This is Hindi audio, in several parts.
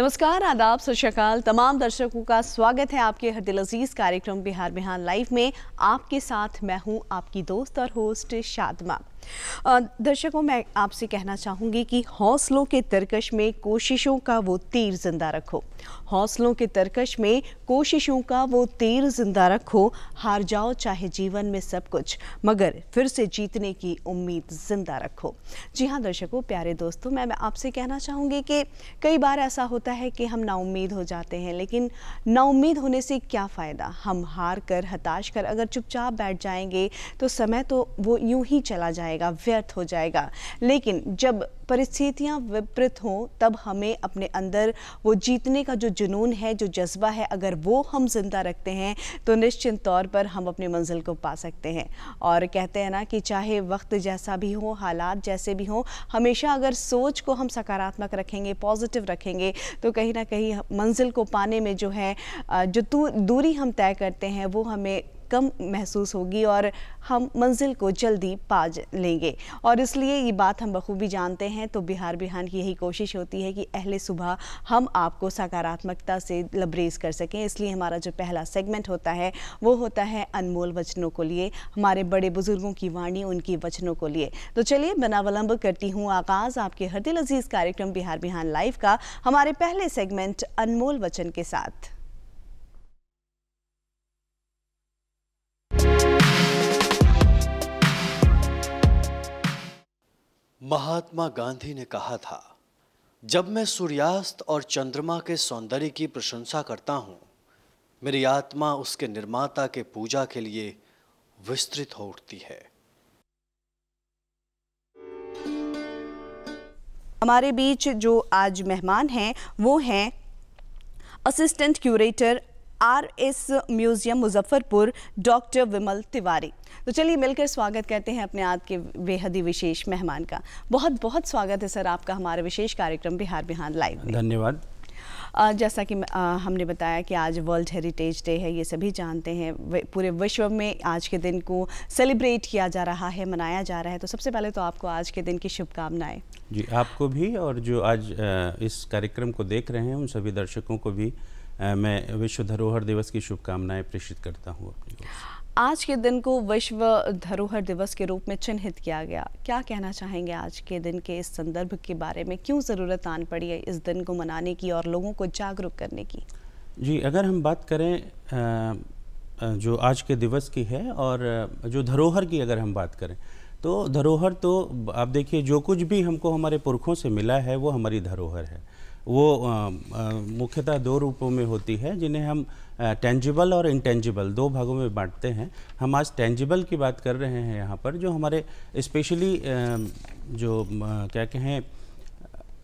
नमस्कार आदाब सत तमाम दर्शकों का स्वागत है आपके हर दिल अजीज़ कार्यक्रम बिहार बिहार लाइव में आपके साथ मैं हूं आपकी दोस्त और होस्ट शादमा दर्शकों मैं आपसे कहना चाहूँगी कि हौसलों के तरकश में कोशिशों का वो तीर जिंदा रखो हौसलों के तरकश में कोशिशों का वो तीर जिंदा रखो हार जाओ चाहे जीवन में सब कुछ मगर फिर से जीतने की उम्मीद जिंदा रखो जी हाँ दर्शकों प्यारे दोस्तों मैं आपसे कहना चाहूँगी कि कई बार ऐसा होता है कि हम नाउमीद हो जाते हैं लेकिन नाउमीद होने से क्या फ़ायदा हम हार कर हताश कर अगर चुपचाप बैठ जाएंगे तो समय तो वो यूं ही चला जाएगा जाएगा व्यर्थ हो जाएगा लेकिन जब परिस्थितियाँ विपरीत हों तब हमें अपने अंदर वो जीतने का जो जुनून है जो जज्बा है अगर वो हम जिंदा रखते हैं तो निश्चित तौर पर हम अपनी मंजिल को पा सकते हैं और कहते हैं ना कि चाहे वक्त जैसा भी हो हालात जैसे भी हो हमेशा अगर सोच को हम सकारात्मक रखेंगे पॉजिटिव रखेंगे तो कहीं ना कहीं मंजिल को पाने में जो है जो दूरी हम तय करते हैं वो हमें कम महसूस होगी और हम मंजिल को जल्दी पा लेंगे और इसलिए ये बात हम बखूबी जानते हैं तो बिहार बिहान की यही कोशिश होती है कि अहले सुबह हम आपको सकारात्मकता से लबरेज कर सकें इसलिए हमारा जो पहला सेगमेंट होता है वो होता है अनमोल वचनों को लिए हमारे बड़े बुजुर्गों की वाणी उनकी वचनों को लिए तो चलिए बनावलम्ब करती हूँ आगाज़ आपके हर दिल अजीज़ कार्यक्रम बिहार बिहान लाइव का हमारे पहले सेगमेंट अनमोल वचन के साथ महात्मा गांधी ने कहा था जब मैं सूर्यास्त और चंद्रमा के सौंदर्य की प्रशंसा करता हूँ मेरी आत्मा उसके निर्माता के पूजा के लिए विस्तृत हो उठती है हमारे बीच जो आज मेहमान हैं वो हैं assistant curator R S museum Muzaffarpur doctor Vimal Tiwari तो चलिए मिलकर स्वागत करते हैं अपने आज के बेहद ही विशेष मेहमान का बहुत बहुत स्वागत है सर आपका हमारे विशेष कार्यक्रम बिहार बिहार लाइव धन्यवाद जैसा कि हमने बताया कि आज वर्ल्ड हेरिटेज डे है ये सभी जानते हैं पूरे विश्व में आज के दिन को सेलिब्रेट किया जा रहा है मनाया जा रहा है तो सबसे पहले तो आपको आज के दिन की शुभकामनाएं जी आपको भी और जो आज इस कार्यक्रम को देख रहे हैं उन सभी दर्शकों को भी मैं विश्व धरोहर दिवस की शुभकामनाएं प्रेषित करता हूँ अपनी आज के दिन को विश्व धरोहर दिवस के रूप में चिन्हित किया गया क्या कहना चाहेंगे आज के दिन के इस संदर्भ के बारे में क्यों ज़रूरत आन पड़ी है इस दिन को मनाने की और लोगों को जागरूक करने की जी अगर हम बात करें जो आज के दिवस की है और जो धरोहर की अगर हम बात करें तो धरोहर तो आप देखिए जो कुछ भी हमको हमारे पुरखों से मिला है वो हमारी धरोहर है वो मुख्यतः दो रूपों में होती है जिन्हें हम टेंजिबल और इंटेंजिबल दो भागों में बांटते हैं हम आज टेंजिबल की बात कर रहे हैं यहाँ पर जो हमारे स्पेशली जो क्या कहें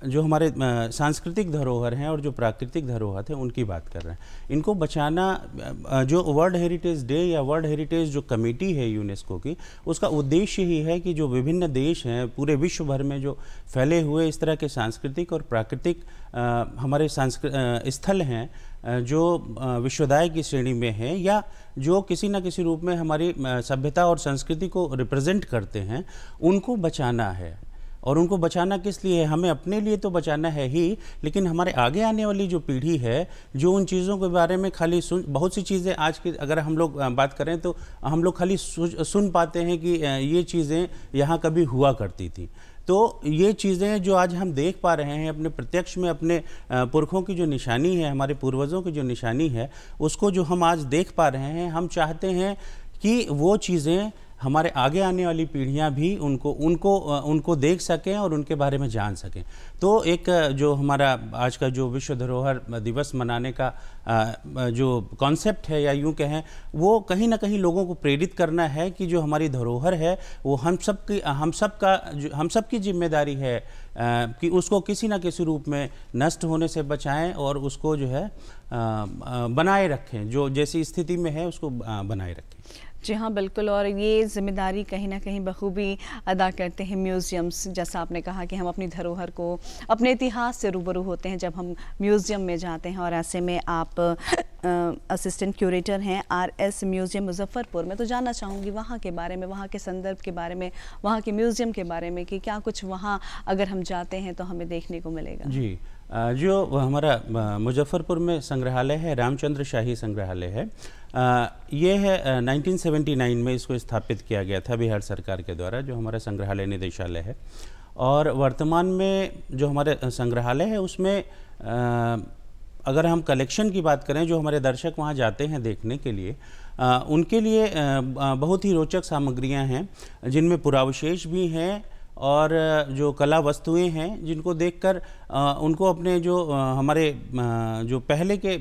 जो हमारे सांस्कृतिक धरोहर हैं और जो प्राकृतिक धरोहर हैं उनकी बात कर रहे हैं इनको बचाना जो वर्ल्ड हेरिटेज डे या वर्ल्ड हेरिटेज जो कमेटी है यूनेस्को की उसका उद्देश्य ही है कि जो विभिन्न देश हैं पूरे विश्व भर में जो फैले हुए इस तरह के सांस्कृतिक और प्राकृतिक हमारे सांस्कृ स्थल हैं जो विश्वदाय की श्रेणी में हैं या जो किसी न किसी रूप में हमारी सभ्यता और संस्कृति को रिप्रेजेंट करते हैं उनको बचाना है और उनको बचाना किस लिए है हमें अपने लिए तो बचाना है ही लेकिन हमारे आगे आने वाली जो पीढ़ी है जो उन चीज़ों के बारे में खाली सुन बहुत सी चीज़ें आज की अगर हम लोग बात करें तो हम लोग खाली सुन पाते हैं कि ये चीज़ें यहाँ कभी हुआ करती थी तो ये चीज़ें जो आज हम देख पा रहे हैं अपने प्रत्यक्ष में अपने पुरखों की जो निशानी है हमारे पूर्वजों की जो निशानी है उसको जो हम आज देख पा रहे हैं हम चाहते हैं कि वो चीज़ें हमारे आगे आने वाली पीढ़ियाँ भी उनको उनको उनको देख सकें और उनके बारे में जान सकें तो एक जो हमारा आज का जो विश्व धरोहर दिवस मनाने का जो कॉन्सेप्ट है या यूँ कहें वो कहीं ना कहीं लोगों को प्रेरित करना है कि जो हमारी धरोहर है वो हम सब की हम सब का हम सब की जिम्मेदारी है कि उसको किसी ना किसी रूप में नष्ट होने से बचाएं और उसको जो है बनाए रखें जो जैसी स्थिति में है उसको बनाए रखें जी हाँ बिल्कुल और ये जिम्मेदारी कहीं ना कहीं बखूबी अदा करते हैं म्यूज़ियम्स जैसा आपने कहा कि हम अपनी धरोहर को अपने इतिहास से रूबरू होते हैं जब हम म्यूज़ियम में जाते हैं और ऐसे में आप असिस्टेंट क्यूरेटर हैं आर एस म्यूज़ियम मुजफ्फ़रपुर में तो जानना चाहूँगी वहाँ के बारे में वहाँ के संदर्भ के बारे में वहाँ के म्यूज़ियम के बारे में कि क्या कुछ वहाँ अगर हम जाते हैं तो हमें देखने को मिलेगा जी जो हमारा मुजफ्फरपुर में संग्रहालय है रामचंद्र शाही संग्रहालय है ये है 1979 में इसको स्थापित किया गया था बिहार सरकार के द्वारा जो हमारा संग्रहालय निदेशालय है और वर्तमान में जो हमारे संग्रहालय है उसमें अगर हम कलेक्शन की बात करें जो हमारे दर्शक वहाँ जाते हैं देखने के लिए उनके लिए बहुत ही रोचक सामग्रियाँ हैं जिनमें पुरावशेष भी हैं और जो कला वस्तुएं हैं जिनको देखकर उनको अपने जो हमारे जो पहले के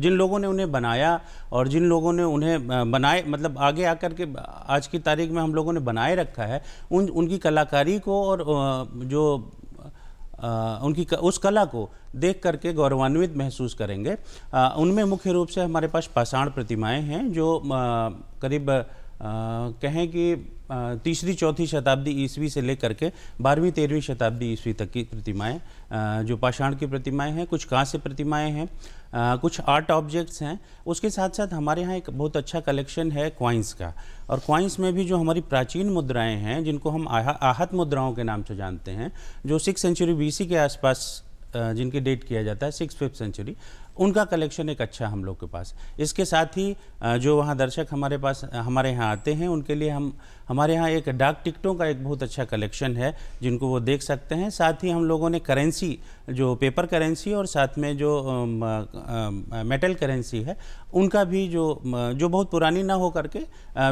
जिन लोगों ने उन्हें बनाया और जिन लोगों ने उन्हें बनाए मतलब आगे आकर के आज की तारीख में हम लोगों ने बनाए रखा है उन उनकी कलाकारी को और जो आ, उनकी क, उस कला को देख करके गौरवान्वित महसूस करेंगे उनमें मुख्य रूप से हमारे पास पाषाण प्रतिमाएं हैं जो आ, करीब कहें कि तीसरी चौथी शताब्दी ईस्वी से लेकर के बारहवीं तेरहवीं शताब्दी ईस्वी तक की प्रतिमाएं जो पाषाण की प्रतिमाएं हैं कुछ कांस्य प्रतिमाएं हैं आ, कुछ आर्ट ऑब्जेक्ट्स हैं उसके साथ साथ हमारे यहाँ एक बहुत अच्छा कलेक्शन है क्वाइंस का और क्वाइंस में भी जो हमारी प्राचीन मुद्राएं हैं जिनको हम आह, आहत मुद्राओं के नाम से जानते हैं जो सिक्स सेंचुरी बीसी के आसपास जिनके डेट किया जाता है सिक्स फिफ्थ सेंचुरी उनका कलेक्शन एक अच्छा हम लोग के पास इसके साथ ही जो वहाँ दर्शक हमारे पास हमारे यहाँ आते हैं उनके लिए हम हमारे यहाँ एक डाक टिकटों का एक बहुत अच्छा कलेक्शन है जिनको वो देख सकते हैं साथ ही हम लोगों ने करेंसी जो पेपर करेंसी और साथ में जो मेटल करेंसी है उनका भी जो जो बहुत पुरानी ना हो करके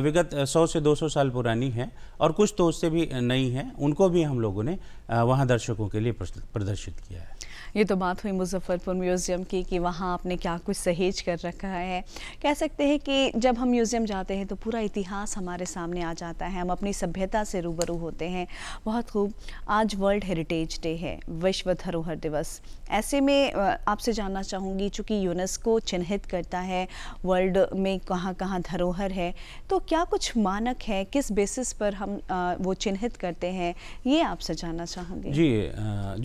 विगत 100 से 200 साल पुरानी है और कुछ तो उससे भी नई है उनको भी हम लोगों ने वहाँ दर्शकों के लिए प्रदर्शित किया है ये तो बात हुई मुजफ्फरपुर म्यूज़ियम की कि वहाँ आपने क्या कुछ सहेज कर रखा है कह सकते हैं कि जब हम म्यूज़ियम जाते हैं तो पूरा इतिहास हमारे सामने आ जाता है हम अपनी सभ्यता से रूबरू होते हैं बहुत खूब आज वर्ल्ड हेरिटेज डे है विश्व धरोहर दिवस ऐसे में आपसे जानना चाहूँगी चूँकि यूनेस्को चिन्हित करता है वर्ल्ड में कहाँ कहाँ धरोहर है तो क्या कुछ मानक है किस बेसिस पर हम वो चिन्हित करते हैं ये आपसे जानना चाहूँगी जी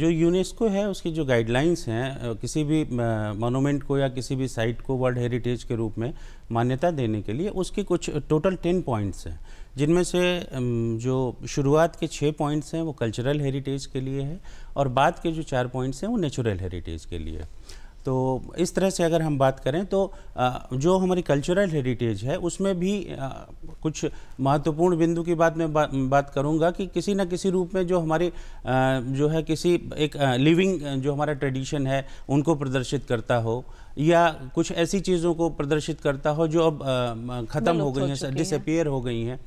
जो यूनेस्को है उसकी जो गाइड गाइडलाइंस हैं किसी भी मोनूमेंट को या किसी भी साइट को वर्ल्ड हेरिटेज के रूप में मान्यता देने के लिए उसके कुछ टोटल टेन पॉइंट्स हैं जिनमें से जो शुरुआत के छः पॉइंट्स हैं वो कल्चरल हेरिटेज के लिए है और बाद के जो चार पॉइंट्स हैं वो नेचुरल हेरिटेज के लिए है तो इस तरह से अगर हम बात करें तो जो हमारी कल्चरल हेरिटेज है उसमें भी कुछ महत्वपूर्ण बिंदु की बात मैं बात करूंगा कि किसी न किसी रूप में जो हमारे जो है किसी एक लिविंग जो हमारा ट्रेडिशन है उनको प्रदर्शित करता हो या कुछ ऐसी चीज़ों को प्रदर्शित करता हो जो अब ख़त्म हो गई हैं डिसअपियर हो गई हैं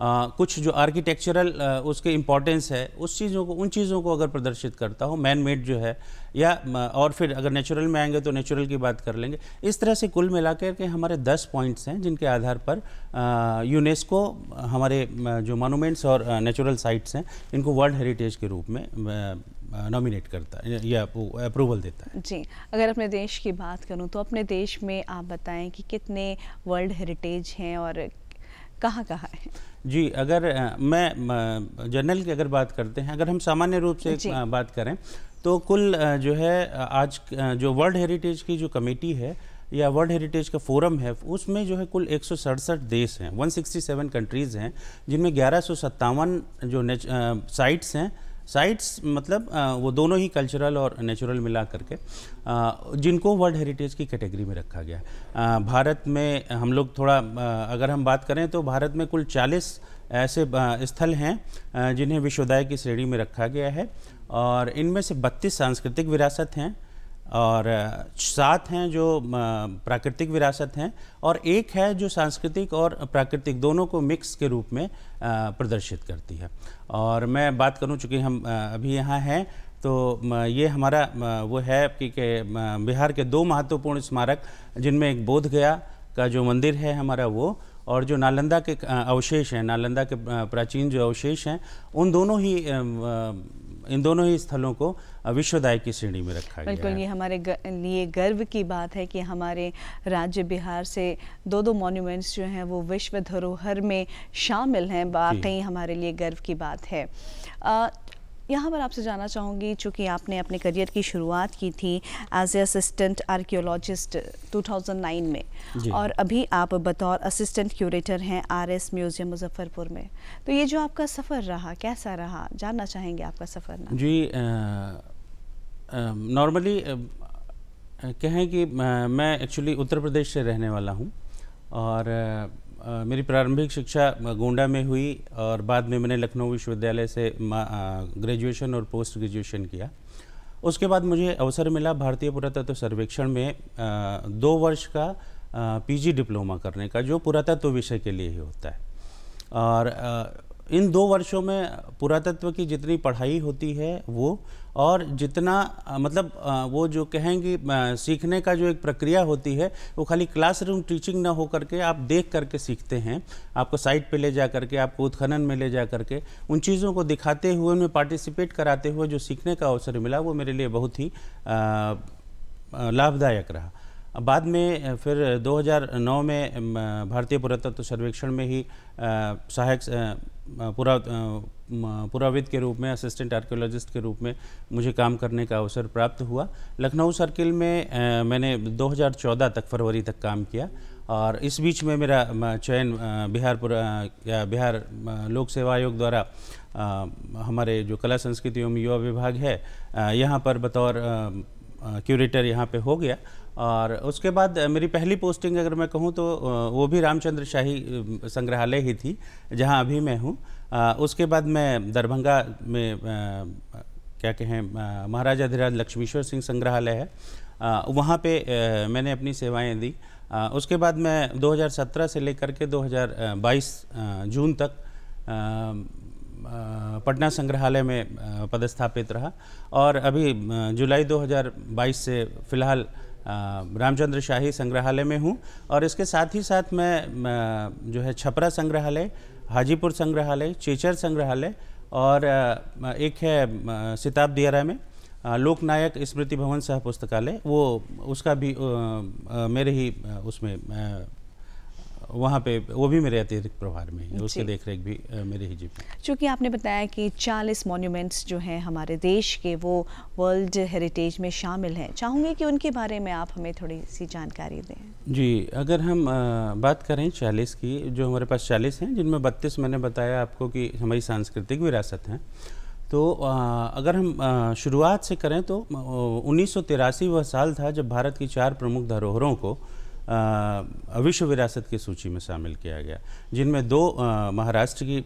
आ, कुछ जो आर्किटेक्चरल उसके इम्पोर्टेंस है उस चीज़ों को उन चीज़ों को अगर प्रदर्शित करता हो मैन मेड जो है या और फिर अगर नेचुरल में आएंगे तो नेचुरल की बात कर लेंगे इस तरह से कुल मिलाकर के हमारे दस पॉइंट्स हैं जिनके आधार पर यूनेस्को हमारे जो मोनूमेंट्स और नेचुरल साइट्स हैं इनको वर्ल्ड हेरिटेज के रूप में नॉमिनेट करता है या अप्रूवल देता है जी अगर अपने देश की बात करूं तो अपने देश में आप बताएं कि कितने वर्ल्ड हेरिटेज हैं और कहाँ कहाँ है जी अगर मैं जनरल की अगर बात करते हैं अगर हम सामान्य रूप से बात करें तो कुल जो है आज जो वर्ल्ड हेरिटेज की जो कमेटी है या वर्ल्ड हेरिटेज का फोरम है उसमें जो है कुल एक देश हैं 167 कंट्रीज़ हैं जिनमें ग्यारह जो साइट्स हैं साइट्स मतलब वो दोनों ही कल्चरल और नेचुरल मिला करके जिनको वर्ल्ड हेरिटेज की कैटेगरी में रखा गया है भारत में हम लोग थोड़ा अगर हम बात करें तो भारत में कुल 40 ऐसे स्थल हैं जिन्हें विश्वदाय की श्रेणी में रखा गया है और इनमें से 32 सांस्कृतिक विरासत हैं और सात हैं जो प्राकृतिक विरासत हैं और एक है जो सांस्कृतिक और प्राकृतिक दोनों को मिक्स के रूप में प्रदर्शित करती है और मैं बात करूं चूँकि हम अभी यहाँ हैं तो ये हमारा वो है कि के बिहार के दो महत्वपूर्ण स्मारक जिनमें एक बोध गया का जो मंदिर है हमारा वो और जो नालंदा के अवशेष हैं नालंदा के प्राचीन जो अवशेष हैं उन दोनों ही इन दोनों ही स्थलों को विश्वदाय की श्रेणी में रखा गया बिल्कुल ये हमारे लिए गर्व की बात है कि हमारे राज्य बिहार से दो दो मॉन्यूमेंट्स जो हैं वो विश्व धरोहर में शामिल हैं वाकई हमारे लिए गर्व की बात है यहाँ पर आपसे जाना चाहूँगी चूँकि आपने अपने करियर की शुरुआत की थी एज ए असिस्टेंट आर्कियोलॉजिस्ट 2009 में और अभी आप बतौर असिस्टेंट क्यूरेटर हैं आरएस म्यूज़ियम मुजफ्फरपुर में तो ये जो आपका सफ़र रहा कैसा रहा जानना चाहेंगे आपका सफ़र ना जी नॉर्मली कहें कि मैं एक्चुअली उत्तर प्रदेश से रहने वाला हूँ और मेरी प्रारंभिक शिक्षा गोंडा में हुई और बाद में मैंने लखनऊ विश्वविद्यालय से ग्रेजुएशन और पोस्ट ग्रेजुएशन किया उसके बाद मुझे अवसर मिला भारतीय पुरातत्व सर्वेक्षण में आ, दो वर्ष का पीजी डिप्लोमा करने का जो पुरातत्व विषय के लिए ही होता है और आ, इन दो वर्षों में पुरातत्व की जितनी पढ़ाई होती है वो और जितना मतलब वो जो कहेंगे सीखने का जो एक प्रक्रिया होती है वो खाली क्लासरूम टीचिंग ना हो करके आप देख करके सीखते हैं आपको साइट पे ले जा करके आपको उत्खनन में ले जा करके उन चीज़ों को दिखाते हुए उनमें पार्टिसिपेट कराते हुए जो सीखने का अवसर मिला वो मेरे लिए बहुत ही लाभदायक रहा बाद में फिर 2009 में भारतीय पुरातत्व सर्वेक्षण में ही सहायक पुरा पुराविद के रूप में असिस्टेंट आर्कियोलॉजिस्ट के रूप में मुझे काम करने का अवसर प्राप्त हुआ लखनऊ सर्किल में मैंने 2014 तक फरवरी तक काम किया और इस बीच में मेरा चयन बिहार या बिहार लोक सेवा आयोग द्वारा हमारे जो कला संस्कृति एवं युवा विभाग है यहाँ पर बतौर क्यूरेटर यहाँ पे हो गया और उसके बाद मेरी पहली पोस्टिंग अगर मैं कहूँ तो वो भी रामचंद्र शाही संग्रहालय ही थी जहाँ अभी मैं हूँ उसके बाद मैं दरभंगा में क्या कहें महाराजा धीराज लक्ष्मीश्वर सिंह संग्रहालय है वहाँ पे मैंने अपनी सेवाएं दी उसके बाद मैं 2017 से लेकर के 2022 जून तक पटना संग्रहालय में पदस्थापित रहा और अभी जुलाई 2022 से फिलहाल रामचंद्र शाही संग्रहालय में हूँ और इसके साथ ही साथ मैं जो है छपरा संग्रहालय हाजीपुर संग्रहालय चेचर संग्रहालय और एक है सिताब दियारा में लोकनायक स्मृति भवन सह पुस्तकालय वो उसका भी मेरे ही उसमें वहाँ पे वो भी मेरे अतिरिक्त प्रभार में है उसकी देख रेख भी मेरे ही जी चूँकि आपने बताया कि 40 मोन्यूमेंट्स जो हैं हमारे देश के वो वर्ल्ड हेरिटेज में शामिल हैं चाहूँगे कि उनके बारे में आप हमें थोड़ी सी जानकारी दें जी अगर हम बात करें चालीस की जो हमारे पास चालीस हैं जिनमें बत्तीस मैंने बताया आपको कि हमारी सांस्कृतिक विरासत हैं तो आ, अगर हम आ, शुरुआत से करें तो उन्नीस वह साल था जब भारत की चार प्रमुख धरोहरों को विश्व विरासत की सूची में शामिल किया गया जिनमें दो महाराष्ट्र की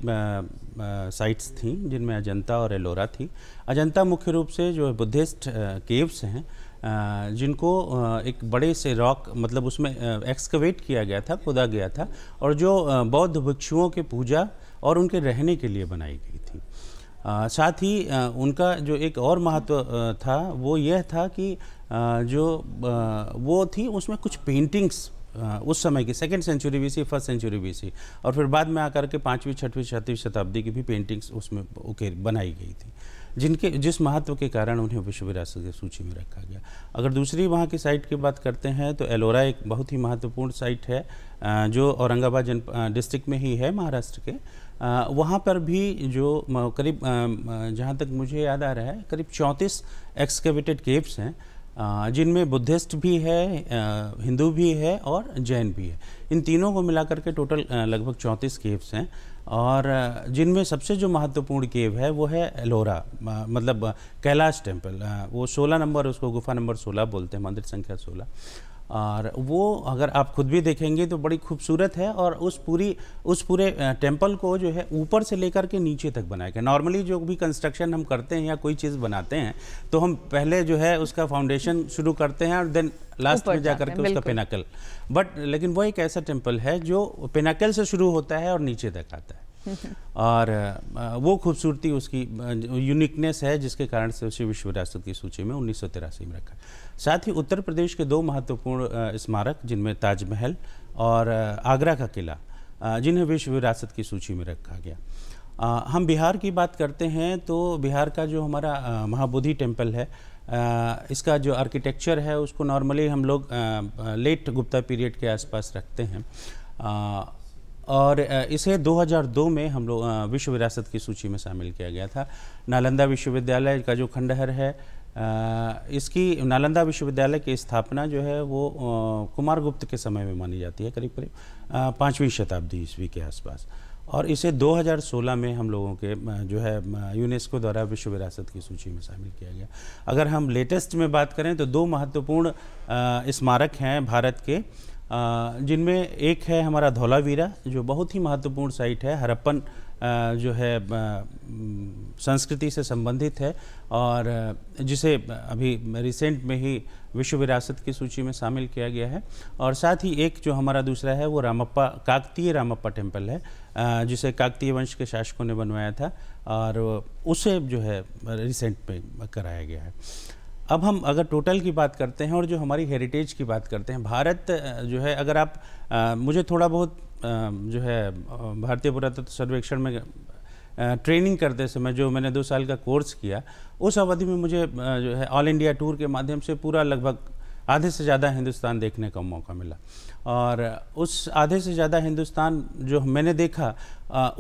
साइट्स थी जिनमें अजंता और एलोरा थी अजंता मुख्य रूप से जो बुद्धिस्ट केव्स हैं जिनको एक बड़े से रॉक मतलब उसमें एक्सकवेट किया गया था खोदा गया था और जो बौद्ध भिक्षुओं के पूजा और उनके रहने के लिए बनाई गई थी साथ ही उनका जो एक और महत्व था वो यह था कि जो वो थी उसमें कुछ पेंटिंग्स उस समय की second century C first century C और फिर बाद में आकर के पाँचवीं छठवीं सातवीं शताब्दी की भी पेंटिंग्स उसमें बनाई गई थी जिनके जिस महत्व के कारण उन्हें विश्व विरासत की सूची में रखा गया अगर दूसरी वहाँ की साइट की बात करते हैं तो एलोरा एक बहुत ही महत्वपूर्ण साइट है जो औरंगाबाद जन डिस्ट्रिक्ट में ही है महाराष्ट्र के वहाँ पर भी जो करीब जहाँ तक मुझे याद आ रहा है करीब चौंतीस एक्सकेवेटेड केव्स हैं जिनमें बुद्धिस्ट भी है हिंदू भी है और जैन भी है इन तीनों को मिलाकर के टोटल लगभग चौंतीस केव्स हैं और जिनमें सबसे जो महत्वपूर्ण केव है वो है एलोरा मतलब कैलाश टेम्पल वो सोलह नंबर उसको गुफा नंबर सोलह बोलते हैं मंदिर संख्या सोलह और वो अगर आप खुद भी देखेंगे तो बड़ी खूबसूरत है और उस पूरी उस पूरे टेम्पल को जो है ऊपर से लेकर के नीचे तक बनाया गया नॉर्मली जो भी कंस्ट्रक्शन हम करते हैं या कोई चीज़ बनाते हैं तो हम पहले जो है उसका फाउंडेशन शुरू करते हैं और देन लास्ट में जा करके उसका पेनाकल बट लेकिन वो एक ऐसा टेम्पल है जो पेनाकल से शुरू होता है और नीचे तक आता है और वो खूबसूरती उसकी यूनिकनेस है जिसके कारण से उसे विश्व विरासत की सूची में उन्नीस में रखा साथ ही उत्तर प्रदेश के दो महत्वपूर्ण स्मारक जिनमें ताजमहल और आगरा का किला जिन्हें विश्व विरासत की सूची में रखा गया हम बिहार की बात करते हैं तो बिहार का जो हमारा महाबोधि टेम्पल है इसका जो आर्किटेक्चर है उसको नॉर्मली हम लोग लेट गुप्ता पीरियड के आसपास रखते हैं और इसे 2002 में हम लोग विश्व विरासत की सूची में शामिल किया गया था नालंदा विश्वविद्यालय का जो खंडहर है इसकी नालंदा विश्वविद्यालय की स्थापना जो है वो कुमार गुप्त के समय में मानी जाती है करीब करीब पाँचवीं शताब्दी ईस्वी के आसपास और इसे 2016 में हम लोगों के जो है यूनेस्को द्वारा विश्व विरासत की सूची में शामिल किया गया अगर हम लेटेस्ट में बात करें तो दो महत्वपूर्ण स्मारक हैं भारत के जिनमें एक है हमारा धौलावीरा जो बहुत ही महत्वपूर्ण साइट है हरप्पन जो है संस्कृति से संबंधित है और जिसे अभी रिसेंट में ही विश्व विरासत की सूची में शामिल किया गया है और साथ ही एक जो हमारा दूसरा है वो रामप्पा काकतीय रामप्पा टेम्पल है जिसे काकतीय वंश के शासकों ने बनवाया था और उसे जो है रिसेंट में कराया गया है अब हम अगर टोटल की बात करते हैं और जो हमारी हेरिटेज की बात करते हैं भारत जो है अगर आप आ, मुझे थोड़ा बहुत जो है भारतीय पुरातत्व सर्वेक्षण में ट्रेनिंग करते समय जो मैंने दो साल का कोर्स किया उस अवधि में मुझे जो है ऑल इंडिया टूर के माध्यम से पूरा लगभग आधे से ज़्यादा हिंदुस्तान देखने का मौका मिला और उस आधे से ज़्यादा हिंदुस्तान जो मैंने देखा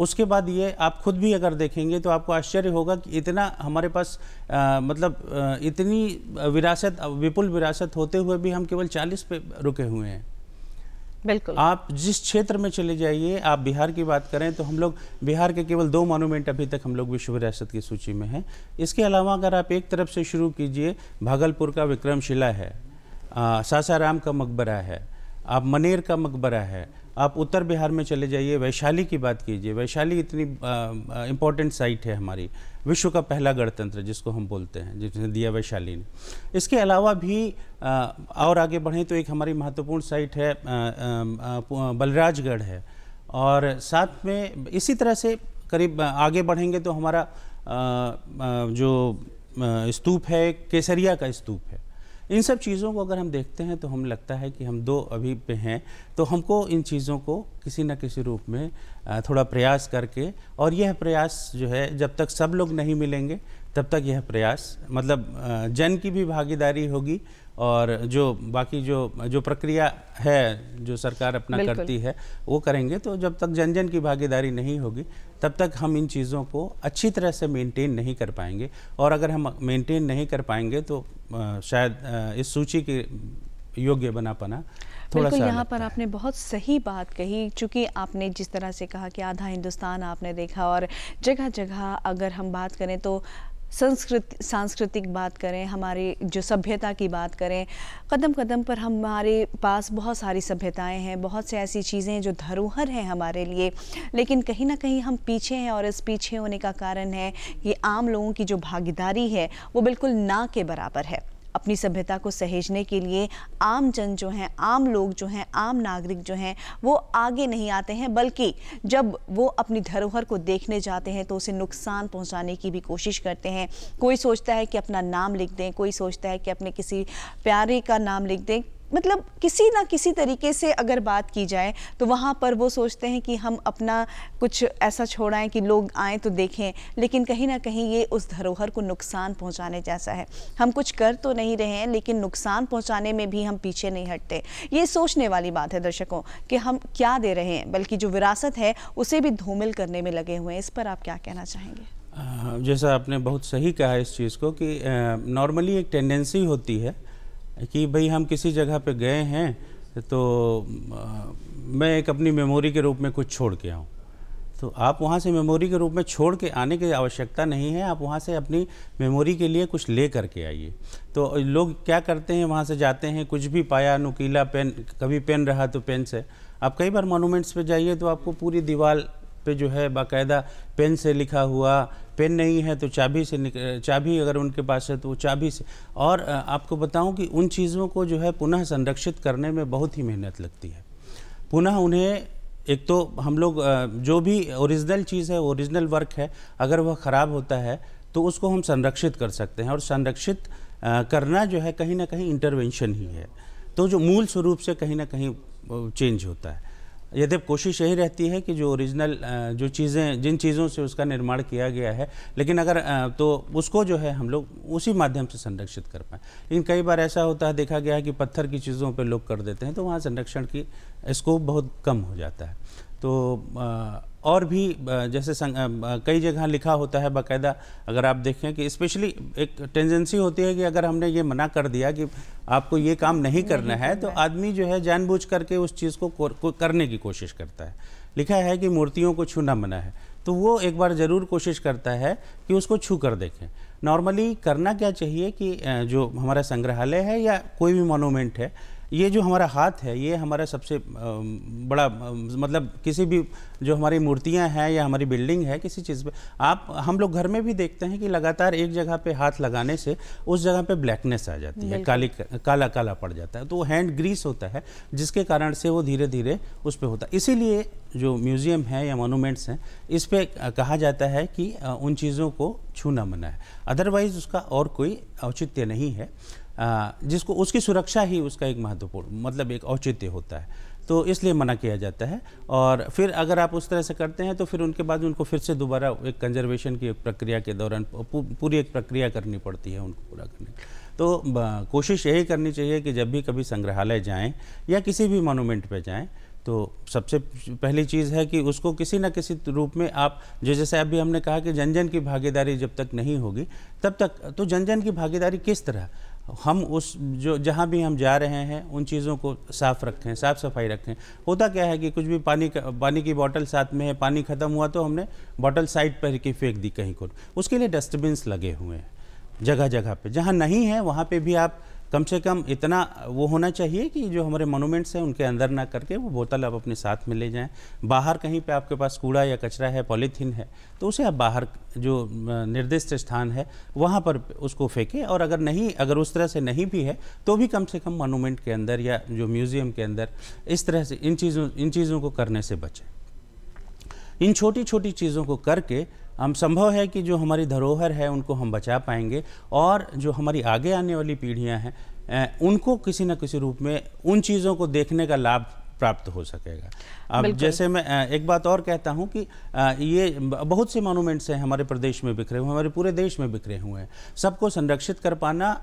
उसके बाद ये आप खुद भी अगर देखेंगे तो आपको आश्चर्य होगा कि इतना हमारे पास मतलब इतनी विरासत विपुल विरासत होते हुए भी हम केवल चालीस पे रुके हुए हैं बिल्कुल आप जिस क्षेत्र में चले जाइए आप बिहार की बात करें तो हम लोग बिहार के केवल दो मॉन्यूमेंट अभी तक हम लोग विश्व विरासत की सूची में हैं इसके अलावा अगर आप एक तरफ से शुरू कीजिए भागलपुर का विक्रमशिला है सासाराम का मकबरा है आप मनेर का मकबरा है आप उत्तर बिहार में चले जाइए वैशाली की बात कीजिए वैशाली इतनी इम्पोर्टेंट साइट है हमारी विश्व का पहला गणतंत्र जिसको हम बोलते हैं जिसने दिया वैशाली ने इसके अलावा भी आ, और आगे बढ़ें तो एक हमारी महत्वपूर्ण साइट है बलराजगढ़ है और साथ में इसी तरह से करीब आगे बढ़ेंगे तो हमारा आ, आ, जो स्तूप है केसरिया का स्तूप है इन सब चीज़ों को अगर हम देखते हैं तो हम लगता है कि हम दो अभी पे हैं तो हमको इन चीज़ों को किसी न किसी रूप में थोड़ा प्रयास करके और यह प्रयास जो है जब तक सब लोग नहीं मिलेंगे तब तक यह प्रयास मतलब जन की भी भागीदारी होगी और जो बाकी जो जो प्रक्रिया है जो सरकार अपना करती है वो करेंगे तो जब तक जन जन की भागीदारी नहीं होगी तब तक हम इन चीज़ों को अच्छी तरह से मेंटेन नहीं कर पाएंगे और अगर हम मेंटेन नहीं कर पाएंगे तो शायद इस सूची के योग्य बना पाना थोड़ा बिल्कुल यहाँ पर आपने बहुत सही बात कही चूँकि आपने जिस तरह से कहा कि आधा हिंदुस्तान आपने देखा और जगह जगह अगर हम बात करें तो संस्कृत सांस्कृतिक बात करें हमारे जो सभ्यता की बात करें कदम कदम पर हमारे पास बहुत सारी सभ्यताएं हैं बहुत से ऐसी चीज़ें हैं जो धरोहर हैं हमारे लिए लेकिन कहीं ना कहीं हम पीछे हैं और इस पीछे होने का कारण है कि आम लोगों की जो भागीदारी है वो बिल्कुल ना के बराबर है अपनी सभ्यता को सहेजने के लिए आम जन जो हैं आम लोग जो हैं आम नागरिक जो हैं वो आगे नहीं आते हैं बल्कि जब वो अपनी धरोहर को देखने जाते हैं तो उसे नुकसान पहुंचाने की भी कोशिश करते हैं कोई सोचता है कि अपना नाम लिख दें कोई सोचता है कि अपने किसी प्यारे का नाम लिख दें मतलब किसी ना किसी तरीके से अगर बात की जाए तो वहाँ पर वो सोचते हैं कि हम अपना कुछ ऐसा छोड़ाएं कि लोग आएँ तो देखें लेकिन कहीं ना कहीं ये उस धरोहर को नुकसान पहुँचाने जैसा है हम कुछ कर तो नहीं रहे हैं लेकिन नुकसान पहुँचाने में भी हम पीछे नहीं हटते ये सोचने वाली बात है दर्शकों कि हम क्या दे रहे हैं बल्कि जो विरासत है उसे भी धूमिल करने में लगे हुए हैं इस पर आप क्या कहना चाहेंगे जैसा आपने बहुत सही कहा इस चीज़ को कि नॉर्मली एक टेंडेंसी होती है कि भाई हम किसी जगह पे गए हैं तो मैं एक अपनी मेमोरी के रूप में कुछ छोड़ के आऊँ तो आप वहाँ से मेमोरी के रूप में छोड़ के आने की आवश्यकता नहीं है आप वहाँ से अपनी मेमोरी के लिए कुछ ले करके आइए तो लोग क्या करते हैं वहाँ से जाते हैं कुछ भी पाया नुकीला पेन कभी पेन रहा तो पेन से आप कई बार मोनूमेंट्स पे जाइए तो आपको पूरी दीवार पे जो है बाकायदा पेन से लिखा हुआ पेन नहीं है तो चाबी से चाबी अगर उनके पास है तो वो चाबी से और आपको बताऊं कि उन चीज़ों को जो है पुनः संरक्षित करने में बहुत ही मेहनत लगती है पुनः उन्हें एक तो हम लोग जो भी ओरिजिनल चीज़ है ओरिजिनल वर्क है अगर वह ख़राब होता है तो उसको हम संरक्षित कर सकते हैं और संरक्षित करना जो है कहीं ना कहीं इंटरवेंशन ही है तो जो मूल स्वरूप से कहीं ना कहीं चेंज होता है यद्यप कोशिश यही रहती है कि जो ओरिजिनल जो चीज़ें जिन चीज़ों से उसका निर्माण किया गया है लेकिन अगर तो उसको जो है हम लोग उसी माध्यम से संरक्षित कर पाएँ लेकिन कई बार ऐसा होता है देखा गया है कि पत्थर की चीज़ों पर लोग कर देते हैं तो वहाँ संरक्षण की स्कोप बहुत कम हो जाता है तो और भी जैसे कई जगह लिखा होता है बाकायदा अगर आप देखें कि स्पेशली एक टेंजेंसी होती है कि अगर हमने ये मना कर दिया कि आपको ये काम नहीं करना नहीं है तो आदमी जो है जानबूझ करके उस चीज़ को करने की कोशिश करता है लिखा है कि मूर्तियों को छूना मना है तो वो एक बार ज़रूर कोशिश करता है कि उसको छू कर देखें नॉर्मली करना क्या चाहिए कि जो हमारा संग्रहालय है या कोई भी मोनूमेंट है ये जो हमारा हाथ है ये हमारा सबसे बड़ा मतलब किसी भी जो हमारी मूर्तियां हैं या हमारी बिल्डिंग है किसी चीज़ पे आप हम लोग घर में भी देखते हैं कि लगातार एक जगह पे हाथ लगाने से उस जगह पे ब्लैकनेस आ जाती है काली काला काला पड़ जाता है तो हैंड ग्रीस होता है जिसके कारण से वो धीरे धीरे उस पर होता है इसीलिए जो म्यूज़ियम है या मोनूमेंट्स हैं इस पर कहा जाता है कि उन चीज़ों को छूना मना है अदरवाइज़ उसका और कोई औचित्य नहीं है जिसको उसकी सुरक्षा ही उसका एक महत्वपूर्ण मतलब एक औचित्य होता है तो इसलिए मना किया जाता है और फिर अगर आप उस तरह से करते हैं तो फिर उनके बाद उनको फिर से दोबारा एक कंजर्वेशन की एक प्रक्रिया के दौरान पूरी एक प्रक्रिया करनी पड़ती है उनको पूरा करने की तो कोशिश यही करनी चाहिए कि जब भी कभी संग्रहालय जाएं या किसी भी मोनूमेंट पर जाएँ तो सबसे पहली चीज़ है कि उसको किसी न किसी रूप में आप जो जैसे अभी हमने कहा कि जन जन की भागीदारी जब तक नहीं होगी तब तक तो जन जन की भागीदारी किस तरह हम उस जो जहाँ भी हम जा रहे हैं उन चीज़ों को साफ़ रखें साफ़ सफाई रखें होता क्या है कि कुछ भी पानी का पानी की बोतल साथ में है पानी ख़त्म हुआ तो हमने बोतल साइड पर की फेंक दी कहीं को उसके लिए डस्टबिन्स लगे हुए हैं जगह जगह पे जहाँ नहीं है वहाँ पे भी आप कम से कम इतना वो होना चाहिए कि जो हमारे मोनूमेंट्स हैं उनके अंदर ना करके वो बोतल आप अपने साथ में ले जाएं बाहर कहीं पे आपके पास कूड़ा या कचरा है पॉलीथीन है तो उसे आप बाहर जो निर्दिष्ट स्थान है वहाँ पर उसको फेंकें और अगर नहीं अगर उस तरह से नहीं भी है तो भी कम से कम मोनूमेंट के अंदर या जो म्यूज़ियम के अंदर इस तरह से इन चीज़ों इन चीज़ों को करने से बचें इन छोटी छोटी चीज़ों को करके हम संभव है कि जो हमारी धरोहर है उनको हम बचा पाएंगे और जो हमारी आगे आने वाली पीढ़ियां हैं उनको किसी न किसी रूप में उन चीज़ों को देखने का लाभ प्राप्त हो सकेगा अब जैसे मैं एक बात और कहता हूँ कि ये बहुत से मॉन्यूमेंट्स हैं हमारे प्रदेश में बिखरे हुए हमारे पूरे देश में बिखरे हुए हैं सबको संरक्षित कर पाना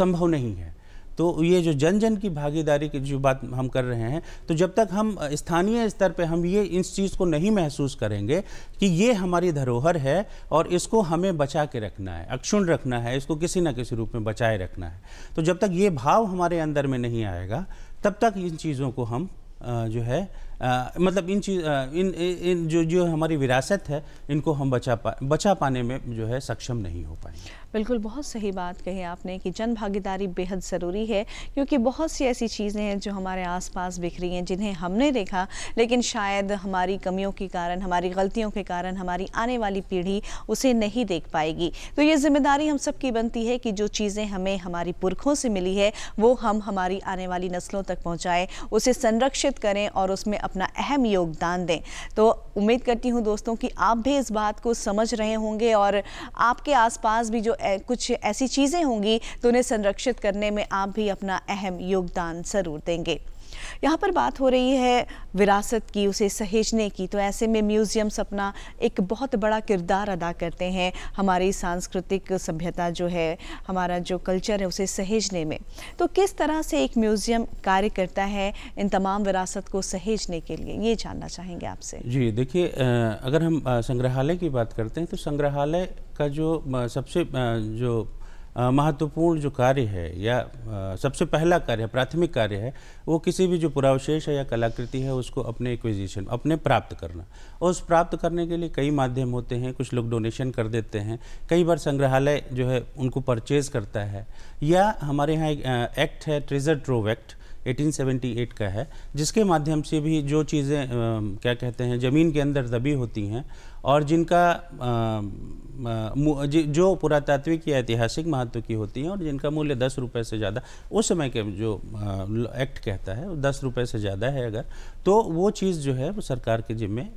संभव नहीं है तो ये जो जन जन की भागीदारी की जो बात हम कर रहे हैं तो जब तक हम स्थानीय स्तर पर हम ये इस चीज़ को नहीं महसूस करेंगे कि ये हमारी धरोहर है और इसको हमें बचा के रखना है अक्षुण रखना है इसको किसी न किसी रूप में बचाए रखना है तो जब तक ये भाव हमारे अंदर में नहीं आएगा तब तक इन चीज़ों को हम जो है आ, मतलब इन चीज इन, इन जो जो हमारी विरासत है इनको हम बचा पा बचा पाने में जो है सक्षम नहीं हो पाए बिल्कुल बहुत सही बात कही आपने कि जन भागीदारी बेहद ज़रूरी है क्योंकि बहुत सी ऐसी चीज़ें हैं जो हमारे आसपास बिखरी हैं जिन्हें हमने देखा लेकिन शायद हमारी कमियों के कारण हमारी गलतियों के कारण हमारी आने वाली पीढ़ी उसे नहीं देख पाएगी तो ये जिम्मेदारी हम सब बनती है कि जो चीज़ें हमें हमारी पुरखों से मिली है वो हम हमारी आने वाली नस्लों तक पहुँचाएँ उसे संरक्षित करें और उसमें अपना अहम योगदान दें तो उम्मीद करती हूँ दोस्तों कि आप भी इस बात को समझ रहे होंगे और आपके आसपास भी जो कुछ ऐसी चीज़ें होंगी तो उन्हें संरक्षित करने में आप भी अपना अहम योगदान ज़रूर देंगे यहाँ पर बात हो रही है विरासत की उसे सहेजने की तो ऐसे में म्यूज़ियम्स अपना एक बहुत बड़ा किरदार अदा करते हैं हमारी सांस्कृतिक सभ्यता जो है हमारा जो कल्चर है उसे सहेजने में तो किस तरह से एक म्यूज़ियम कार्य करता है इन तमाम विरासत को सहेजने के लिए ये जानना चाहेंगे आपसे जी देखिए अगर हम संग्रहालय की बात करते हैं तो संग्रहालय का जो सबसे जो महत्वपूर्ण जो कार्य है या सबसे पहला कार्य है प्राथमिक कार्य है वो किसी भी जो पुरावशेष है या कलाकृति है उसको अपने एक्विजिशन अपने प्राप्त करना और उस प्राप्त करने के लिए कई माध्यम होते हैं कुछ लोग डोनेशन कर देते हैं कई बार संग्रहालय जो है उनको परचेज़ करता है या हमारे यहाँ एक एक्ट है ट्रेजर ट्रोव एक्ट 1878 का है जिसके माध्यम से भी जो चीज़ें क्या कहते हैं ज़मीन के अंदर दबी होती हैं और जिनका आ, जो पुरातात्विक या ऐतिहासिक महत्व की होती हैं और जिनका मूल्य दस रुपये से ज़्यादा उस समय के जो एक्ट कहता है दस रुपये से ज़्यादा है अगर तो वो चीज़ जो है वो सरकार के जिम्मे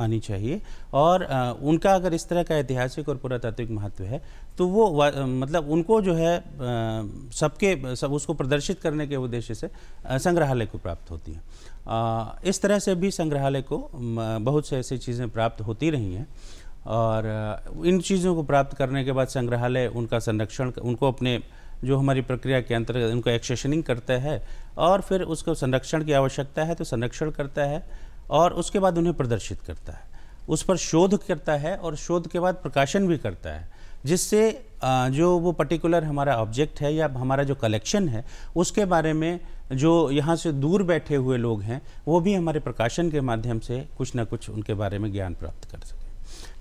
आनी चाहिए और आ, उनका अगर इस तरह का ऐतिहासिक और पुरातात्विक महत्व है तो वो मतलब उनको जो है सबके सब उसको प्रदर्शित करने के उद्देश्य से संग्रहालय को प्राप्त होती हैं इस तरह से भी संग्रहालय को बहुत से ऐसी चीज़ें प्राप्त होती रही हैं और इन चीज़ों को प्राप्त करने के बाद संग्रहालय उनका संरक्षण उनको अपने जो हमारी प्रक्रिया के अंतर्गत उनको एक्सेशनिंग करता है और फिर उसको संरक्षण की आवश्यकता है तो संरक्षण करता है और उसके बाद उन्हें प्रदर्शित करता है उस पर शोध करता है और शोध के बाद प्रकाशन भी करता है जिससे जो वो पर्टिकुलर हमारा ऑब्जेक्ट है या हमारा जो कलेक्शन है उसके बारे में जो यहाँ से दूर बैठे हुए लोग हैं वो भी हमारे प्रकाशन के माध्यम से कुछ ना कुछ उनके बारे में ज्ञान प्राप्त कर सकते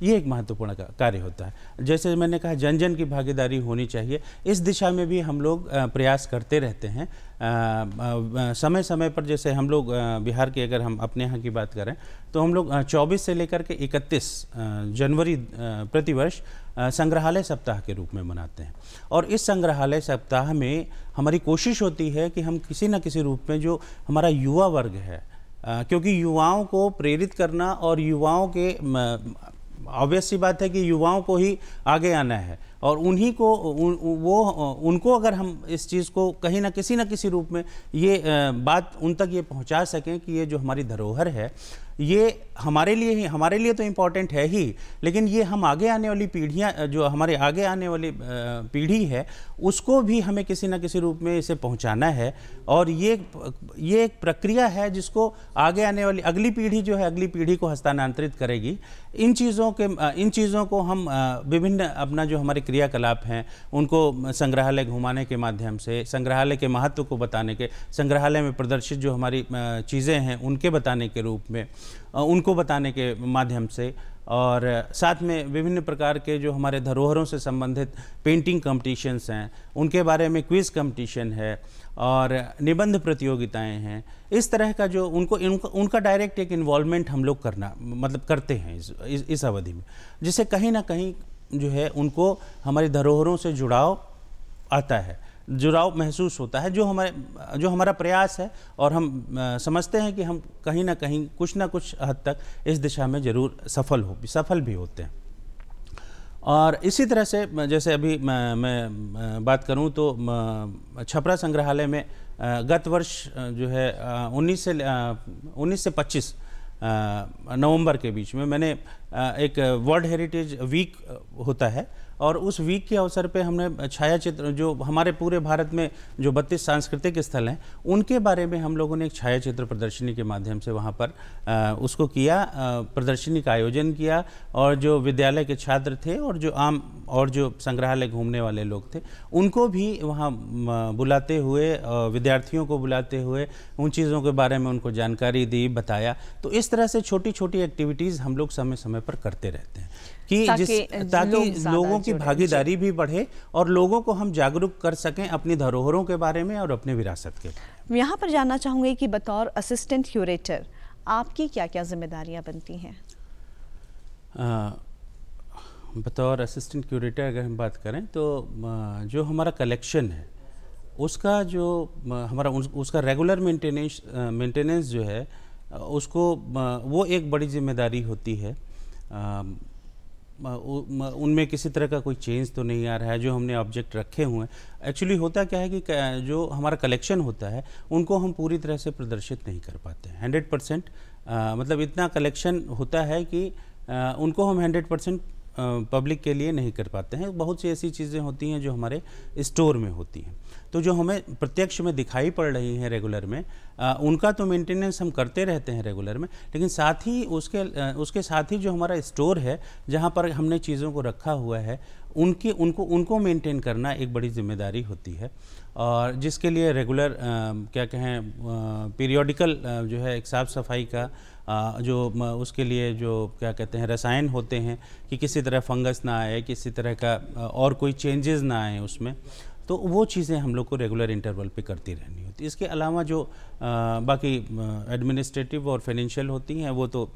ये एक महत्वपूर्ण कार्य होता है जैसे मैंने कहा जन जन की भागीदारी होनी चाहिए इस दिशा में भी हम लोग प्रयास करते रहते हैं समय समय पर जैसे हम लोग बिहार की अगर हम अपने यहाँ की बात करें तो हम लोग 24 से लेकर के 31 जनवरी प्रतिवर्ष संग्रहालय सप्ताह के रूप में मनाते हैं और इस संग्रहालय सप्ताह में हमारी कोशिश होती है कि हम किसी न किसी रूप में जो हमारा युवा वर्ग है क्योंकि युवाओं को प्रेरित करना और युवाओं के ऑब्वियस सी बात है कि युवाओं को ही आगे आना है और उन्हीं को उन, वो उनको अगर हम इस चीज़ को कहीं ना किसी ना किसी रूप में ये बात उन तक ये पहुंचा सकें कि ये जो हमारी धरोहर है ये हमारे लिए ही हमारे लिए तो इम्पॉर्टेंट है ही लेकिन ये हम आगे आने वाली पीढ़ियाँ जो हमारे आगे आने वाली पीढ़ी है उसको भी हमें किसी ना किसी रूप में इसे पहुँचाना है और ये ये एक प्रक्रिया है जिसको आगे आने वाली अगली पीढ़ी जो है अगली पीढ़ी को हस्तानांतरित करेगी इन चीज़ों के इन चीज़ों को हम विभिन्न अपना जो हमारे क्रियाकलाप हैं उनको संग्रहालय घुमाने के माध्यम से संग्रहालय के महत्व को बताने के संग्रहालय में प्रदर्शित जो हमारी चीज़ें हैं उनके बताने के रूप में उनको बताने के माध्यम से और साथ में विभिन्न प्रकार के जो हमारे धरोहरों से संबंधित पेंटिंग कम्पटिशन्स हैं उनके बारे में क्विज़ कम्पटिशन है और निबंध प्रतियोगिताएं हैं इस तरह का जो उनको उनका, उनका डायरेक्ट एक इन्वॉल्वमेंट हम लोग करना मतलब करते हैं इस इस, इस अवधि में जिससे कहीं ना कहीं जो है उनको हमारे धरोहरों से जुड़ाव आता है जुड़ाव महसूस होता है जो हमारे जो हमारा प्रयास है और हम समझते हैं कि हम कहीं ना कहीं कुछ ना कुछ हद तक इस दिशा में ज़रूर सफल हो सफल भी होते हैं और इसी तरह से जैसे अभी मैं, मैं बात करूं तो छपरा संग्रहालय में गत वर्ष जो है 19 से 19 से 25 नवंबर के बीच में मैंने एक वर्ल्ड हेरिटेज वीक होता है और उस वीक के अवसर पे हमने छाया चित्र जो हमारे पूरे भारत में जो बत्तीस सांस्कृतिक स्थल हैं उनके बारे में हम लोगों ने एक छाया चित्र प्रदर्शनी के माध्यम से वहाँ पर आ, उसको किया आ, प्रदर्शनी का आयोजन किया और जो विद्यालय के छात्र थे और जो आम और जो संग्रहालय घूमने वाले लोग थे उनको भी वहाँ बुलाते हुए विद्यार्थियों को बुलाते हुए उन चीज़ों के बारे में उनको जानकारी दी बताया तो इस तरह से छोटी छोटी एक्टिविटीज़ हम लोग समय समय पर करते रहते हैं कि ताकि जिस ताकि लोग लोगों की की भागीदारी भी बढ़े और लोगों को हम जागरूक कर सकें अपनी धरोहरों के बारे में और अपने विरासत के यहाँ पर जानना चाहूँगी कि बतौर असिस्टेंट क्यूरेटर आपकी क्या क्या जिम्मेदारियाँ बनती हैं बतौर असिस्टेंट क्यूरेटर अगर हम बात करें तो जो हमारा कलेक्शन है उसका जो हमारा उसका रेगुलर मेंटेनेंस मेंटेनेंस जो है उसको वो एक बड़ी जिम्मेदारी होती है उनमें किसी तरह का कोई चेंज तो नहीं आ रहा है जो हमने ऑब्जेक्ट रखे हुए हैं एक्चुअली होता क्या है कि जो हमारा कलेक्शन होता है उनको हम पूरी तरह से प्रदर्शित नहीं कर पाते हैं हंड्रेड परसेंट मतलब इतना कलेक्शन होता है कि आ, उनको हम हंड्रेड परसेंट पब्लिक के लिए नहीं कर पाते हैं बहुत सी ऐसी चीज़ें होती हैं जो हमारे स्टोर में होती हैं तो जो हमें प्रत्यक्ष में दिखाई पड़ रही हैं रेगुलर में आ, उनका तो मेंटेनेंस हम करते रहते हैं रेगुलर में लेकिन साथ ही उसके उसके साथ ही जो हमारा स्टोर है जहाँ पर हमने चीज़ों को रखा हुआ है उनके उनको उनको मेंटेन करना एक बड़ी जिम्मेदारी होती है और जिसके लिए रेगुलर क्या कहें पीरियोडिकल जो है एक साफ़ सफाई का आ, जो उसके लिए जो क्या कहते हैं रसायन होते हैं कि किसी तरह फंगस ना आए किसी तरह का और कोई चेंजेस ना आए उसमें तो वो चीज़ें हम लोग को रेगुलर इंटरवल पे करती रहनी होती है इसके अलावा जो आ, बाकी एडमिनिस्ट्रेटिव और फाइनेंशियल होती हैं वो तो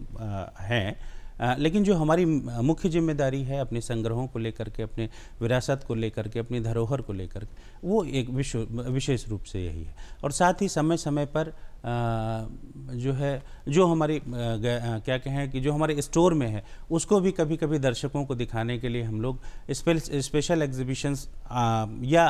हैं लेकिन जो हमारी मुख्य जिम्मेदारी है अपने संग्रहों को लेकर के अपने विरासत को लेकर के अपनी धरोहर को लेकर के वो एक विश्व विशेष रूप से यही है और साथ ही समय समय पर जो है जो हमारी क्या कहें कि जो हमारे स्टोर में है उसको भी कभी कभी दर्शकों को दिखाने के लिए हम लोग स्पेशल एग्जीबिशंस या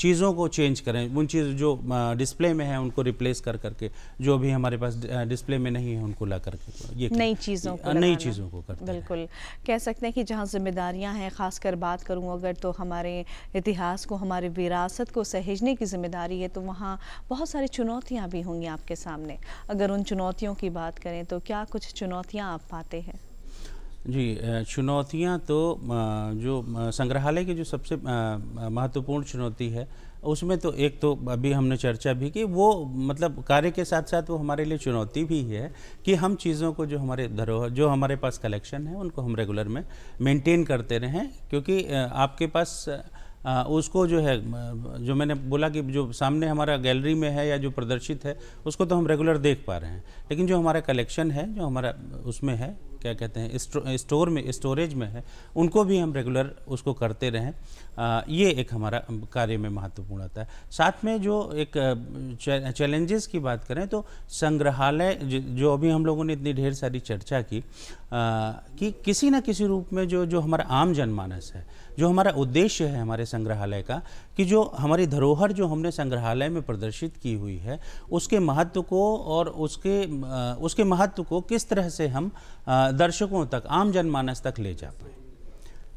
चीज़ों को चेंज करें उन चीज़ जो डिस्प्ले में है उनको रिप्लेस कर करके जो भी हमारे पास डिस्प्ले में नहीं है उनको ला करके तो ये नई चीज़ों नई चीज़ों को करते बिल्कुल कह सकते हैं कि जहाँ जिम्मेदारियाँ हैं खासकर बात करूँ अगर तो हमारे इतिहास को हमारे विरासत को सहेजने की जिम्मेदारी है तो वहाँ बहुत सारी चुनौतियाँ भी हों होंगी आपके सामने अगर उन चुनौतियों की बात करें तो क्या कुछ चुनौतियाँ आप पाते हैं जी चुनौतियाँ तो जो संग्रहालय की जो सबसे महत्वपूर्ण चुनौती है उसमें तो एक तो अभी हमने चर्चा भी की वो मतलब कार्य के साथ साथ वो हमारे लिए चुनौती भी है कि हम चीज़ों को जो हमारे धरोहर जो हमारे पास कलेक्शन है उनको हम रेगुलर में मेंटेन करते रहें क्योंकि आपके पास आ, उसको जो है जो मैंने बोला कि जो सामने हमारा गैलरी में है या जो प्रदर्शित है उसको तो हम रेगुलर देख पा रहे हैं लेकिन जो हमारा कलेक्शन है जो हमारा उसमें है क्या कहते हैं स्टोर स्टोर में स्टोरेज में है उनको भी हम रेगुलर उसको करते रहें आ, ये एक हमारा कार्य में महत्वपूर्ण आता है साथ में जो एक चैलेंजेस की बात करें तो संग्रहालय जो अभी हम लोगों ने इतनी ढेर सारी चर्चा की आ, कि किसी न किसी रूप में जो जो हमारा आम जनमानस है जो हमारा उद्देश्य है हमारे संग्रहालय का कि जो हमारी धरोहर जो हमने संग्रहालय में प्रदर्शित की हुई है उसके महत्व को और उसके उसके महत्व को किस तरह से हम दर्शकों तक आम जनमानस तक ले जा पाए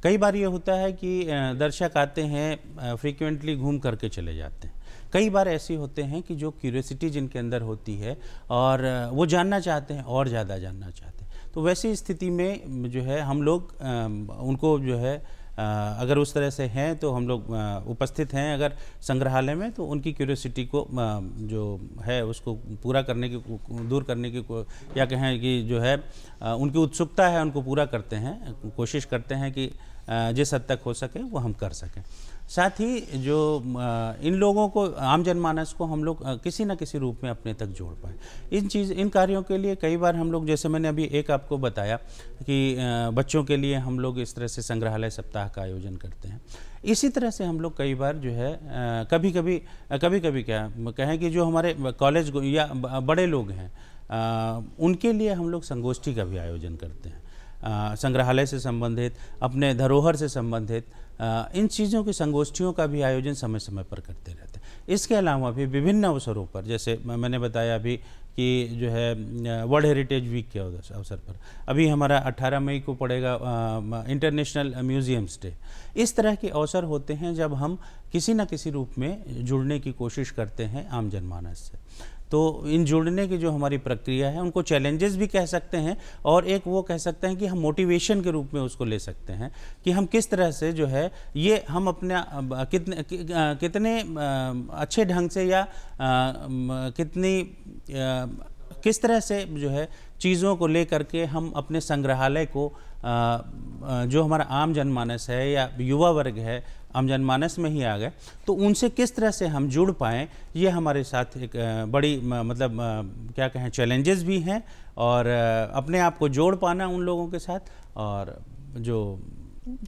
कई बार ये होता है कि दर्शक आते हैं फ्रीक्वेंटली घूम करके चले जाते हैं कई बार ऐसे होते हैं कि जो क्यूरियसिटी जिनके अंदर होती है और वो जानना चाहते हैं और ज़्यादा जानना चाहते हैं तो वैसी स्थिति में जो है हम लोग उनको जो है अगर उस तरह से हैं तो हम लोग उपस्थित हैं अगर संग्रहालय में तो उनकी क्यूरियोसिटी को जो है उसको पूरा करने की दूर करने की या कहें कि जो है उनकी उत्सुकता है उनको पूरा करते हैं कोशिश करते हैं कि जिस हद तक हो सके वो हम कर सकें साथ ही जो इन लोगों को आम जनमानस को हम लोग किसी न किसी रूप में अपने तक जोड़ पाए इन चीज़ इन कार्यों के लिए कई बार हम लोग जैसे मैंने अभी एक आपको बताया कि बच्चों के लिए हम लोग इस तरह से संग्रहालय सप्ताह का आयोजन करते हैं इसी तरह से हम लोग कई बार जो है कभी कभी कभी कभी क्या कहें कि जो हमारे कॉलेज या बड़े लोग हैं उनके लिए हम लोग संगोष्ठी का भी आयोजन करते हैं संग्रहालय से संबंधित अपने धरोहर से संबंधित इन चीज़ों की संगोष्ठियों का भी आयोजन समय समय पर करते रहते हैं इसके अलावा भी विभिन्न अवसरों पर जैसे मैंने बताया अभी कि जो है वर्ल्ड हेरिटेज वीक के अवसर पर अभी हमारा 18 मई को पड़ेगा इंटरनेशनल म्यूजियम्स डे इस तरह के अवसर होते हैं जब हम किसी न किसी रूप में जुड़ने की कोशिश करते हैं आम जनमानस से तो इन जुड़ने की जो हमारी प्रक्रिया है उनको चैलेंजेस भी कह सकते हैं और एक वो कह सकते हैं कि हम मोटिवेशन के रूप में उसको ले सकते हैं कि हम किस तरह से जो है ये हम अपने कितने कितने अच्छे ढंग से या कितनी किस तरह से जो है चीज़ों को ले करके हम अपने संग्रहालय को जो हमारा आम जनमानस है या युवा वर्ग है हम जनमानस में ही आ गए तो उनसे किस तरह से हम जुड़ पाएँ ये हमारे साथ एक बड़ी मतलब क्या कहें चैलेंजेस भी हैं और अपने आप को जोड़ पाना उन लोगों के साथ और जो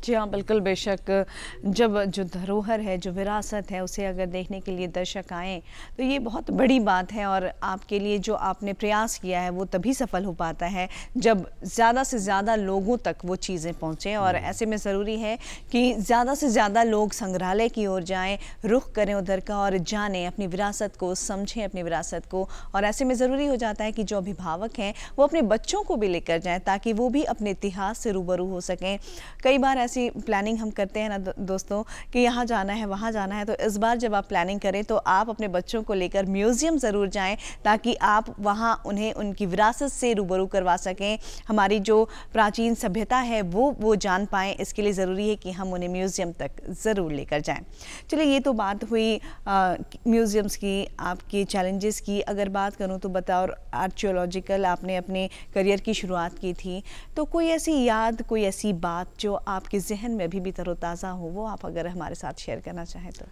जी हाँ बिल्कुल बेशक जब जो धरोहर है जो विरासत है उसे अगर देखने के लिए दर्शक आए तो ये बहुत बड़ी बात है और आपके लिए जो आपने प्रयास किया है वो तभी सफल हो पाता है जब ज़्यादा से ज़्यादा लोगों तक वो चीज़ें पहुँचें और हम्म। ऐसे में ज़रूरी है कि ज़्यादा से ज़्यादा लोग संग्रहालय की ओर जाएँ रुख करें उधर का और जानें अपनी विरासत को समझें अपनी विरासत को और ऐसे में ज़रूरी हो जाता है कि जो अभिभावक हैं वो अपने बच्चों को भी लेकर जाएँ ताकि वो भी अपने इतिहास से रूबरू हो सकें कई बार बार ऐसी प्लानिंग हम करते हैं ना दोस्तों कि यहाँ जाना है वहाँ जाना है तो इस बार जब आप प्लानिंग करें तो आप अपने बच्चों को लेकर म्यूज़ियम ज़रूर जाएं ताकि आप वहाँ उन्हें उनकी विरासत से रूबरू करवा सकें हमारी जो प्राचीन सभ्यता है वो वो जान पाएँ इसके लिए ज़रूरी है कि हम उन्हें म्यूज़ियम तक ज़रूर लेकर जाएँ चलिए ये तो बात हुई म्यूज़ियम्स की आपके चैलेंजेस की अगर बात करूँ तो बताओ आर्चियोलॉजिकल आपने अपने करियर की शुरुआत की थी तो कोई ऐसी याद कोई ऐसी बात जो आप आपके जहन में अभी भी तरोताज़ा हो वो आप अगर हमारे साथ शेयर करना चाहें तो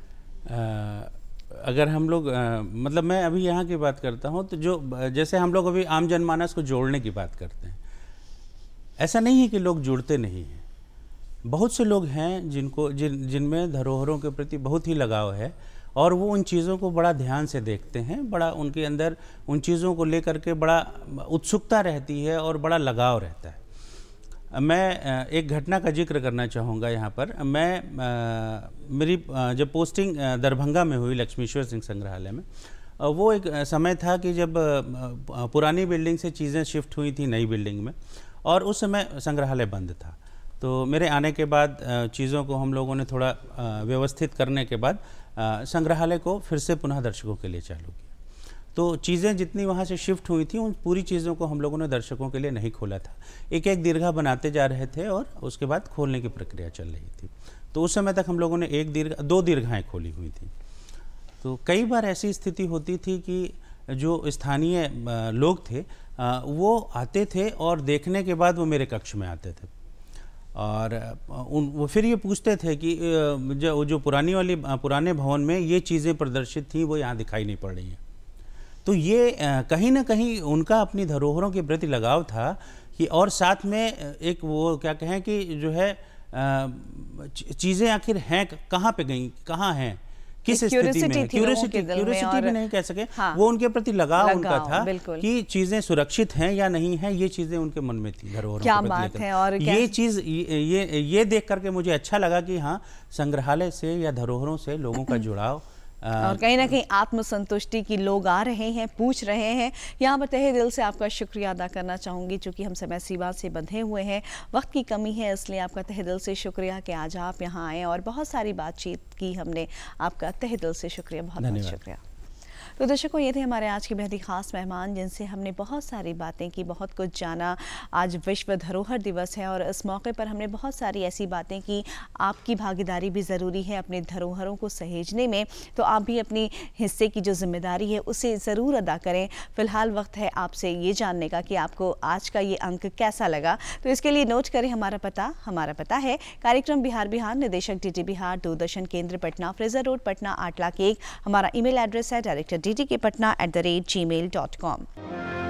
आ, अगर हम लोग मतलब मैं अभी यहाँ की बात करता हूँ तो जो जैसे हम लोग अभी आम जनमानस को जोड़ने की बात करते हैं ऐसा नहीं है कि लोग जुड़ते नहीं हैं बहुत से लोग हैं जिनको जिन जिनमें धरोहरों के प्रति बहुत ही लगाव है और वो उन चीज़ों को बड़ा ध्यान से देखते हैं बड़ा उनके अंदर उन चीज़ों को लेकर के बड़ा उत्सुकता रहती है और बड़ा लगाव रहता है मैं एक घटना का जिक्र करना चाहूँगा यहाँ पर मैं मेरी जब पोस्टिंग दरभंगा में हुई लक्ष्मीश्वर सिंह संग्रहालय में वो एक समय था कि जब पुरानी बिल्डिंग से चीज़ें शिफ्ट हुई थी नई बिल्डिंग में और उस समय संग्रहालय बंद था तो मेरे आने के बाद चीज़ों को हम लोगों ने थोड़ा व्यवस्थित करने के बाद संग्रहालय को फिर से पुनः दर्शकों के लिए चालू किया तो चीज़ें जितनी वहाँ से शिफ्ट हुई थी उन पूरी चीज़ों को हम लोगों ने दर्शकों के लिए नहीं खोला था एक एक दीर्घा बनाते जा रहे थे और उसके बाद खोलने की प्रक्रिया चल रही थी तो उस समय तक हम लोगों ने एक दीर्घ दो दीर्घाएँ खोली हुई थी तो कई बार ऐसी स्थिति होती थी कि जो स्थानीय लोग थे वो आते थे और देखने के बाद वो मेरे कक्ष में आते थे और उन वो फिर ये पूछते थे कि जो जो पुरानी वाली पुराने भवन में ये चीज़ें प्रदर्शित थी वो यहाँ दिखाई नहीं पड़ रही हैं तो ये कहीं ना कहीं उनका अपनी धरोहरों के प्रति लगाव था कि और साथ में एक वो क्या कहें कि जो है चीज़ें आखिर हैं कहाँ पे गई कहाँ हैं किस स्थिति में क्यूरियोसिटी क्यूरियोसिटी भी नहीं कह सके हाँ, वो उनके प्रति लगाव लगा उनका था कि चीजें सुरक्षित हैं या नहीं हैं ये चीजें उनके मन में थी धरोहर क्या बात है और ये चीज ये, ये ये देख करके मुझे अच्छा लगा कि हाँ संग्रहालय से या धरोहरों से लोगों का जुड़ाव और uh, कहीं ना कहीं आत्मसंतुष्टि की लोग आ रहे हैं पूछ रहे हैं यहाँ पर तहे दिल से आपका शुक्रिया अदा करना चाहूँगी चूँकि हम समय सीमा से बंधे हुए हैं वक्त की कमी है इसलिए आपका तहे दिल से शुक्रिया कि आज आप यहाँ आएँ और बहुत सारी बातचीत की हमने आपका तहे दिल से शुक्रिया बहुत बहुत शुक्रिया तो दर्शकों ये थे हमारे आज के बेहद ही खास मेहमान जिनसे हमने बहुत सारी बातें की बहुत कुछ जाना आज विश्व धरोहर दिवस है और इस मौके पर हमने बहुत सारी ऐसी बातें की आपकी भागीदारी भी ज़रूरी है अपने धरोहरों को सहेजने में तो आप भी अपनी हिस्से की जो जिम्मेदारी है उसे ज़रूर अदा करें फ़िलहाल वक्त है आपसे ये जानने का कि आपको आज का ये अंक कैसा लगा तो इसके लिए नोट करें हमारा पता हमारा पता है कार्यक्रम बिहार बिहार निदेशक डी बिहार दूरदर्शन केंद्र पटना फ्रेजर रोड पटना आठ लाख एक हमारा ईमेल एड्रेस है director D D K Patna at the rate G mail dot com